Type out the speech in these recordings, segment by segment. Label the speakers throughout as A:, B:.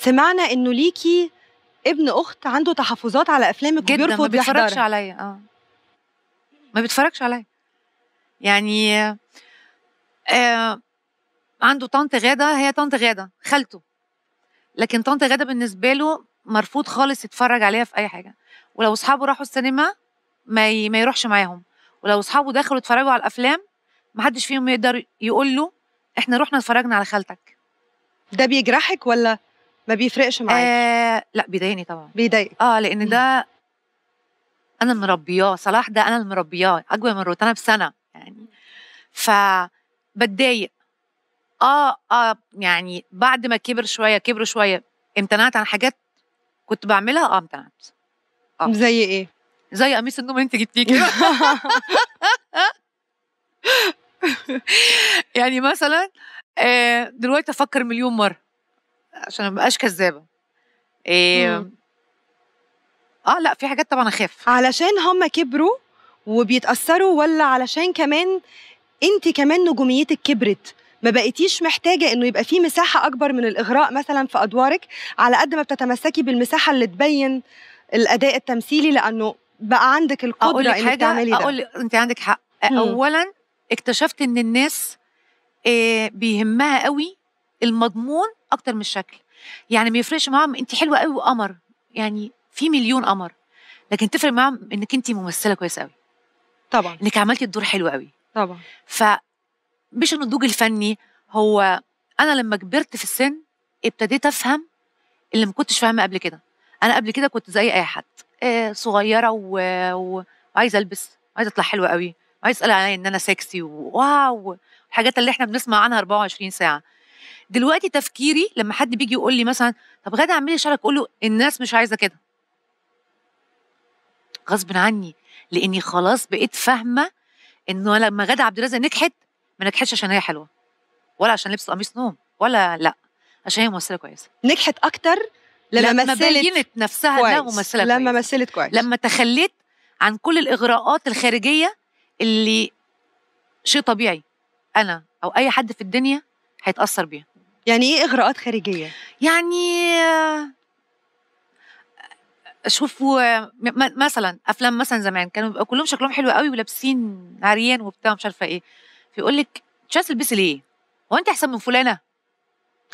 A: سمعنا انه ليكي ابن اخت عنده تحفظات على افلامك جدا ما بيتفرجش عليا اه ما بيتفرجش عليا يعني آه عنده طنط غاده هي طنط غاده خالته لكن طنط غاده بالنسبه له مرفوض خالص يتفرج عليها في اي حاجه ولو اصحابه راحوا السينما ما ي... ما يروحش معاهم ولو اصحابه دخلوا اتفرجوا على الافلام ما حدش فيهم يقدر يقول له احنا رحنا اتفرجنا على خالتك ده بيجرحك ولا ما بيفرقش معاك آه لا بيضايقني طبعا بيضايق اه لان ده انا اللي مربياه صلاح ده انا اللي مربياه اكبر من روتانا بسنه يعني ف بتضايق اه اه يعني بعد ما كبر شويه كبروا شويه امتنعت عن حاجات كنت بعملها اه امتنعت آه. زي ايه؟ زي قميص النوم اللي انت جبتيه كده يعني مثلا آه، دلوقتي افكر مليون مره عشان ما ابقاش كذابه إيه اه لا في حاجات طبعا اخاف علشان هم كبروا وبيتاثروا ولا علشان كمان انت كمان نجوميتك كبرت ما بقيتيش محتاجه انه يبقى في مساحه اكبر من الاغراء مثلا في ادوارك على قد ما بتتمسكي بالمساحه اللي تبين الاداء التمثيلي لانه بقى عندك القدره انك تعملي ده اقول انت عندك حق اولا اكتشفت ان الناس آه، بيهمها قوي المضمون اكتر من الشكل يعني ما يفرقش معاهم انت حلوه قوي وقمر يعني في مليون قمر لكن تفرق معاهم انك انت ممثله كويسه قوي طبعا انك عملتي الدور حلو قوي طبعا ف مش النضوج الفني هو انا لما كبرت في السن ابتديت افهم اللي ما كنتش فاهمه قبل كده انا قبل كده كنت زي اي حد آه، صغيره و... و... وعايزه البس عايزه اطلع حلوه قوي عايزه اسال عليا ان انا سكسي وواو الحاجات اللي احنا بنسمع عنها 24 ساعه دلوقتي تفكيري لما حد بيجي يقول لي مثلا طب غاده اعملي إيه؟ شعرك اقول له الناس مش عايزه كده غصب عني لاني خلاص بقيت فاهمه انه لما غاده عبد الرزاق نجحت ما نجحتش عشان هي حلوه ولا عشان لبس قميص نوم ولا لا عشان هي ممثله كويسه نجحت اكتر لما, لما مثلت بينت نفسها كويس. انها ممثله كويس لما مثلت كويس لما تخليت عن كل الاغراءات الخارجيه اللي شيء طبيعي انا او اي حد في الدنيا هيتاثر بيها يعني ايه اغراءات خارجيه يعني شوفوا مثلا افلام مثلا زمان كانوا بيبقوا كلهم شكلهم حلو قوي ولابسين عريان وبتاع مش عارفه ايه فيقول لك مش عايز تلبسي ليه؟ هو انت احسن من فلانه؟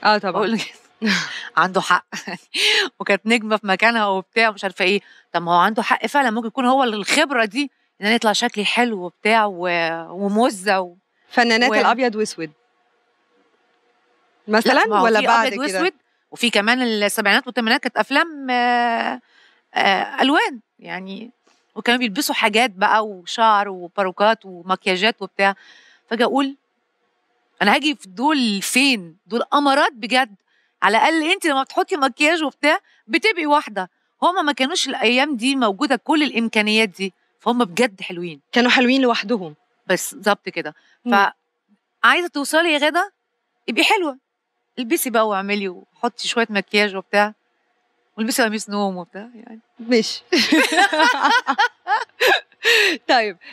A: اه طبعا عنده حق وكانت نجمه في مكانها وبتاع مش عارفه ايه طب ما هو عنده حق فعلا ممكن يكون هو الخبره دي ان انا يطلع شكلي حلو وبتاع و... ومزه و... فنانات و... الابيض واسود مثلا ولا بعد كده واسود وفي كمان السبعينات والثمانينات كانت افلام آآ آه، آآ آه، الوان يعني وكانوا بيلبسوا حاجات بقى وشعر وباروكات ومكياجات وبتاع فاجي اقول انا هاجي في دول فين دول امارات بجد على الاقل انت لما بتحطي مكياج وبتاع بتبقي واحده هما ما كانوش الايام دي موجوده كل الامكانيات دي فهم بجد حلوين كانوا حلوين لوحدهم بس بالظبط كده فعايزه توصلي يا غدا ابقي حلوه البسي بقى واعملي وحطي شويه مكياج وبتاع والبسي قميص نوم وبتاع يعني ماشي طيب